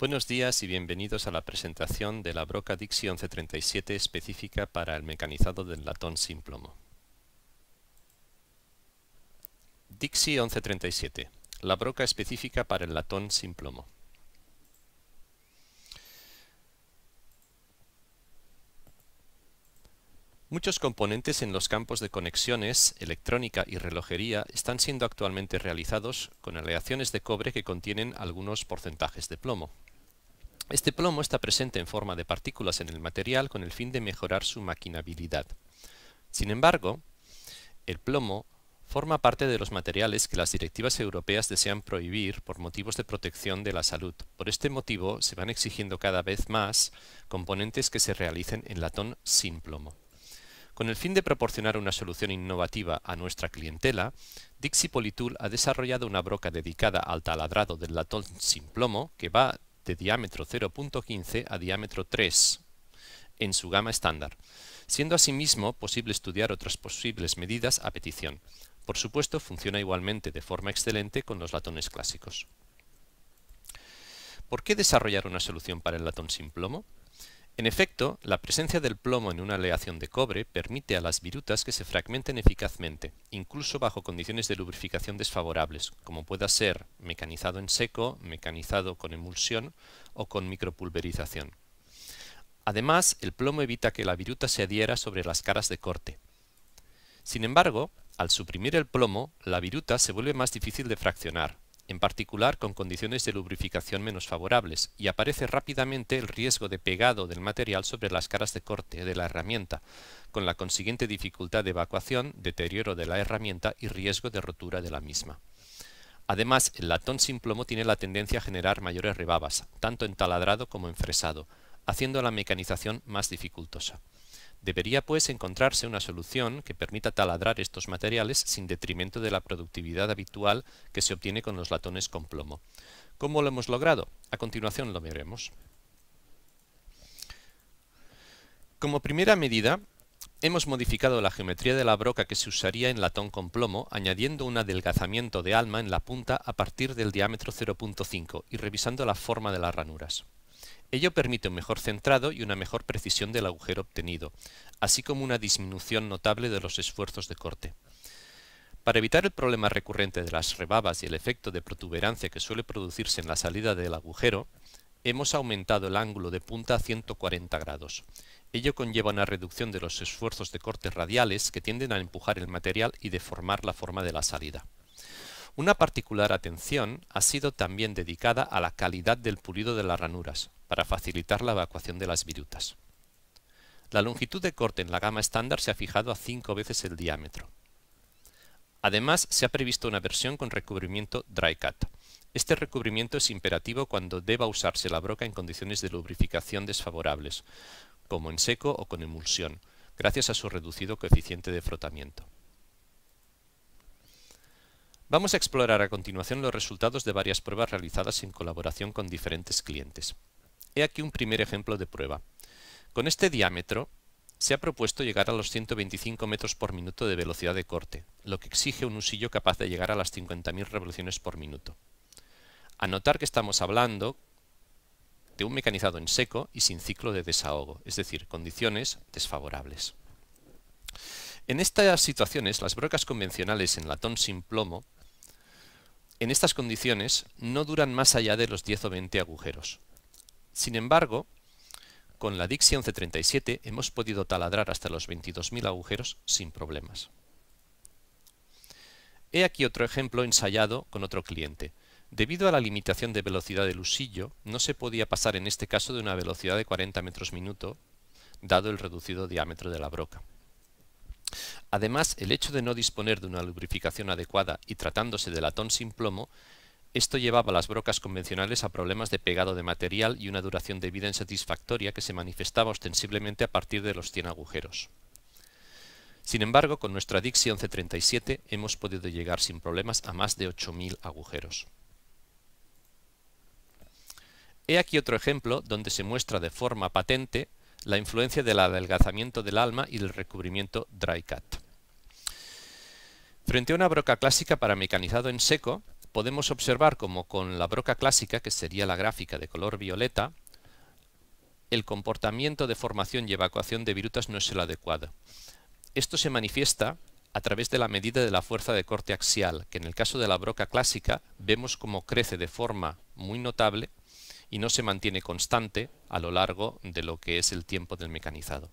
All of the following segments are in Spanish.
Buenos días y bienvenidos a la presentación de la broca Dixie 1137 específica para el mecanizado del latón sin plomo. Dixie 1137, la broca específica para el latón sin plomo. Muchos componentes en los campos de conexiones, electrónica y relojería están siendo actualmente realizados con aleaciones de cobre que contienen algunos porcentajes de plomo. Este plomo está presente en forma de partículas en el material con el fin de mejorar su maquinabilidad. Sin embargo, el plomo forma parte de los materiales que las directivas europeas desean prohibir por motivos de protección de la salud. Por este motivo, se van exigiendo cada vez más componentes que se realicen en latón sin plomo. Con el fin de proporcionar una solución innovativa a nuestra clientela, Dixie Politool ha desarrollado una broca dedicada al taladrado del latón sin plomo que va de diámetro 0.15 a diámetro 3 en su gama estándar, siendo asimismo posible estudiar otras posibles medidas a petición. Por supuesto, funciona igualmente de forma excelente con los latones clásicos. ¿Por qué desarrollar una solución para el latón sin plomo? En efecto, la presencia del plomo en una aleación de cobre permite a las virutas que se fragmenten eficazmente, incluso bajo condiciones de lubrificación desfavorables, como pueda ser mecanizado en seco, mecanizado con emulsión o con micropulverización. Además, el plomo evita que la viruta se adhiera sobre las caras de corte. Sin embargo, al suprimir el plomo, la viruta se vuelve más difícil de fraccionar, en particular con condiciones de lubrificación menos favorables, y aparece rápidamente el riesgo de pegado del material sobre las caras de corte de la herramienta, con la consiguiente dificultad de evacuación, deterioro de la herramienta y riesgo de rotura de la misma. Además, el latón sin plomo tiene la tendencia a generar mayores rebabas, tanto en taladrado como en fresado, haciendo la mecanización más dificultosa. Debería pues encontrarse una solución que permita taladrar estos materiales sin detrimento de la productividad habitual que se obtiene con los latones con plomo. ¿Cómo lo hemos logrado? A continuación lo veremos. Como primera medida, hemos modificado la geometría de la broca que se usaría en latón con plomo, añadiendo un adelgazamiento de alma en la punta a partir del diámetro 0.5 y revisando la forma de las ranuras. Ello permite un mejor centrado y una mejor precisión del agujero obtenido, así como una disminución notable de los esfuerzos de corte. Para evitar el problema recurrente de las rebabas y el efecto de protuberancia que suele producirse en la salida del agujero, hemos aumentado el ángulo de punta a 140 grados. Ello conlleva una reducción de los esfuerzos de corte radiales que tienden a empujar el material y deformar la forma de la salida. Una particular atención ha sido también dedicada a la calidad del pulido de las ranuras, para facilitar la evacuación de las virutas. La longitud de corte en la gama estándar se ha fijado a 5 veces el diámetro. Además, se ha previsto una versión con recubrimiento dry cut. Este recubrimiento es imperativo cuando deba usarse la broca en condiciones de lubrificación desfavorables, como en seco o con emulsión, gracias a su reducido coeficiente de frotamiento. Vamos a explorar a continuación los resultados de varias pruebas realizadas en colaboración con diferentes clientes. He aquí un primer ejemplo de prueba. Con este diámetro se ha propuesto llegar a los 125 metros por minuto de velocidad de corte, lo que exige un usillo capaz de llegar a las 50.000 revoluciones por minuto. Anotar notar que estamos hablando de un mecanizado en seco y sin ciclo de desahogo, es decir, condiciones desfavorables. En estas situaciones, las brocas convencionales en latón sin plomo en estas condiciones no duran más allá de los 10 o 20 agujeros. Sin embargo, con la Dixie 1137 hemos podido taladrar hasta los 22.000 agujeros sin problemas. He aquí otro ejemplo ensayado con otro cliente. Debido a la limitación de velocidad del usillo, no se podía pasar en este caso de una velocidad de 40 metros minuto, dado el reducido diámetro de la broca. Además, el hecho de no disponer de una lubrificación adecuada y tratándose de latón sin plomo, esto llevaba a las brocas convencionales a problemas de pegado de material y una duración de vida insatisfactoria que se manifestaba ostensiblemente a partir de los 100 agujeros. Sin embargo, con nuestra Dixie 1137 hemos podido llegar sin problemas a más de 8.000 agujeros. He aquí otro ejemplo donde se muestra de forma patente la influencia del adelgazamiento del alma y el recubrimiento dry cut. Frente a una broca clásica para mecanizado en seco, podemos observar como con la broca clásica, que sería la gráfica de color violeta, el comportamiento de formación y evacuación de virutas no es el adecuado. Esto se manifiesta a través de la medida de la fuerza de corte axial, que en el caso de la broca clásica vemos como crece de forma muy notable y no se mantiene constante a lo largo de lo que es el tiempo del mecanizado.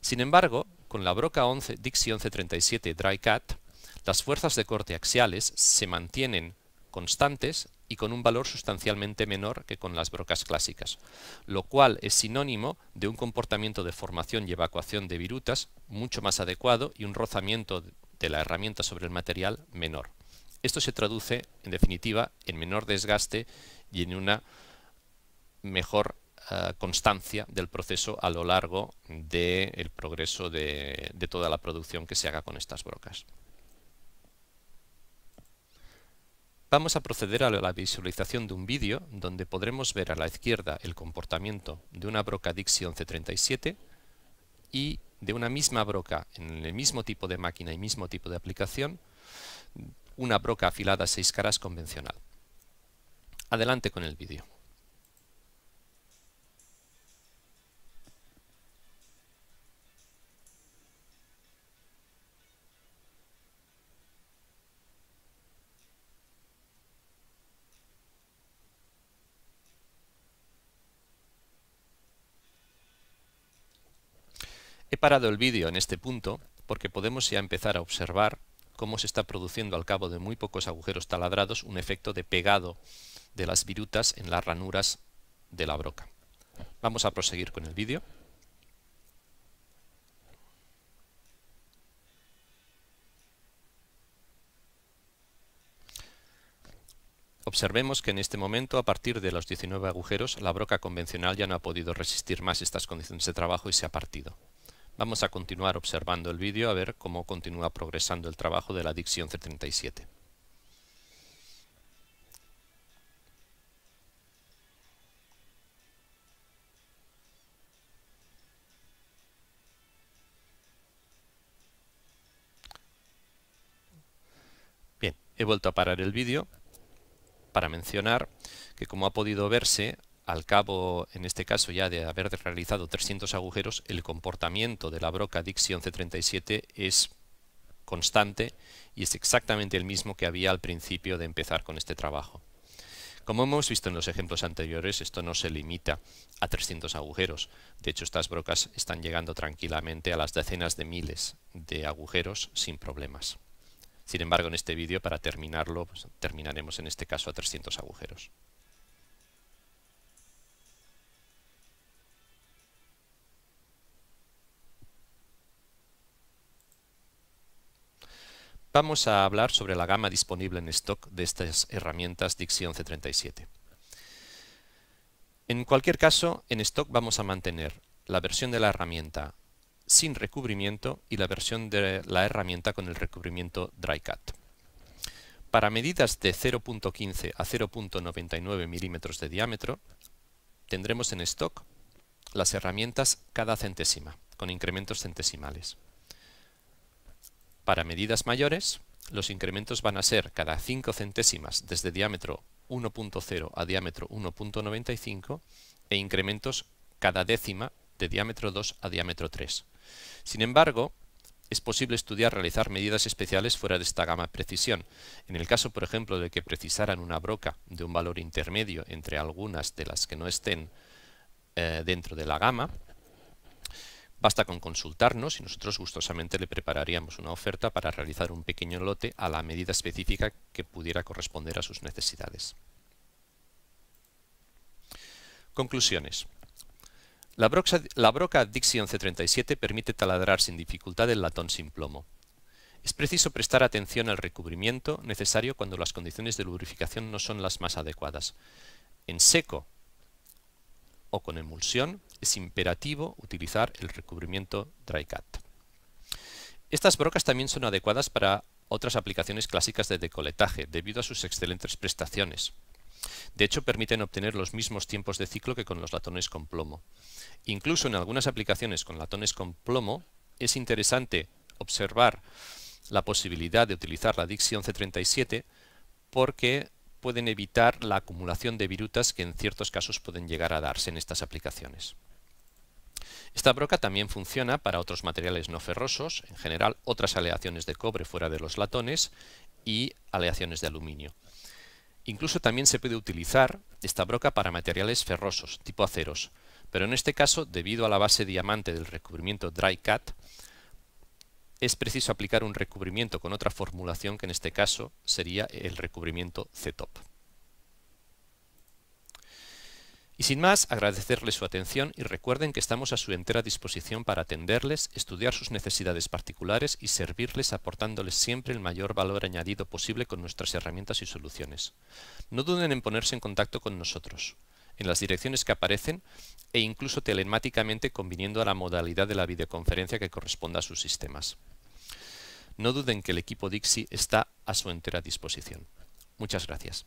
Sin embargo, con la broca 11, Dixie 1137 Dry Cat, las fuerzas de corte axiales se mantienen constantes y con un valor sustancialmente menor que con las brocas clásicas, lo cual es sinónimo de un comportamiento de formación y evacuación de virutas mucho más adecuado y un rozamiento de la herramienta sobre el material menor. Esto se traduce, en definitiva, en menor desgaste y en una mejor eh, constancia del proceso a lo largo del progreso de, de toda la producción que se haga con estas brocas. Vamos a proceder a la visualización de un vídeo donde podremos ver a la izquierda el comportamiento de una broca Dixie 1137 y de una misma broca en el mismo tipo de máquina y mismo tipo de aplicación, una broca afilada a seis caras convencional. Adelante con el vídeo. He parado el vídeo en este punto porque podemos ya empezar a observar cómo se está produciendo al cabo de muy pocos agujeros taladrados un efecto de pegado de las virutas en las ranuras de la broca. Vamos a proseguir con el vídeo. Observemos que en este momento, a partir de los 19 agujeros, la broca convencional ya no ha podido resistir más estas condiciones de trabajo y se ha partido. Vamos a continuar observando el vídeo a ver cómo continúa progresando el trabajo de la dicción C37. Bien, he vuelto a parar el vídeo para mencionar que como ha podido verse al cabo, en este caso ya de haber realizado 300 agujeros, el comportamiento de la broca Dixie 1137 es constante y es exactamente el mismo que había al principio de empezar con este trabajo. Como hemos visto en los ejemplos anteriores, esto no se limita a 300 agujeros. De hecho, estas brocas están llegando tranquilamente a las decenas de miles de agujeros sin problemas. Sin embargo, en este vídeo, para terminarlo, pues, terminaremos en este caso a 300 agujeros. Vamos a hablar sobre la gama disponible en stock de estas herramientas Dixie 1137. En cualquier caso, en stock vamos a mantener la versión de la herramienta sin recubrimiento y la versión de la herramienta con el recubrimiento dry cut. Para medidas de 0.15 a 0.99 milímetros de diámetro, tendremos en stock las herramientas cada centésima, con incrementos centesimales. Para medidas mayores, los incrementos van a ser cada 5 centésimas desde diámetro 1.0 a diámetro 1.95 e incrementos cada décima de diámetro 2 a diámetro 3. Sin embargo, es posible estudiar realizar medidas especiales fuera de esta gama de precisión. En el caso, por ejemplo, de que precisaran una broca de un valor intermedio entre algunas de las que no estén eh, dentro de la gama, Basta con consultarnos y nosotros gustosamente le prepararíamos una oferta para realizar un pequeño lote a la medida específica que pudiera corresponder a sus necesidades. Conclusiones. La broca, la broca C37 permite taladrar sin dificultad el latón sin plomo. Es preciso prestar atención al recubrimiento necesario cuando las condiciones de lubrificación no son las más adecuadas. En seco, o con emulsión, es imperativo utilizar el recubrimiento dry cat. Estas brocas también son adecuadas para otras aplicaciones clásicas de decoletaje, debido a sus excelentes prestaciones. De hecho, permiten obtener los mismos tiempos de ciclo que con los latones con plomo. Incluso en algunas aplicaciones con latones con plomo, es interesante observar la posibilidad de utilizar la Dixie 1137 porque pueden evitar la acumulación de virutas que en ciertos casos pueden llegar a darse en estas aplicaciones. Esta broca también funciona para otros materiales no ferrosos, en general otras aleaciones de cobre fuera de los latones y aleaciones de aluminio. Incluso también se puede utilizar esta broca para materiales ferrosos, tipo aceros, pero en este caso, debido a la base diamante del recubrimiento dry cat, es preciso aplicar un recubrimiento con otra formulación que en este caso sería el recubrimiento CTOP. Y sin más, agradecerles su atención y recuerden que estamos a su entera disposición para atenderles, estudiar sus necesidades particulares y servirles aportándoles siempre el mayor valor añadido posible con nuestras herramientas y soluciones. No duden en ponerse en contacto con nosotros en las direcciones que aparecen e incluso telemáticamente conviniendo a la modalidad de la videoconferencia que corresponda a sus sistemas. No duden que el equipo Dixie está a su entera disposición. Muchas gracias.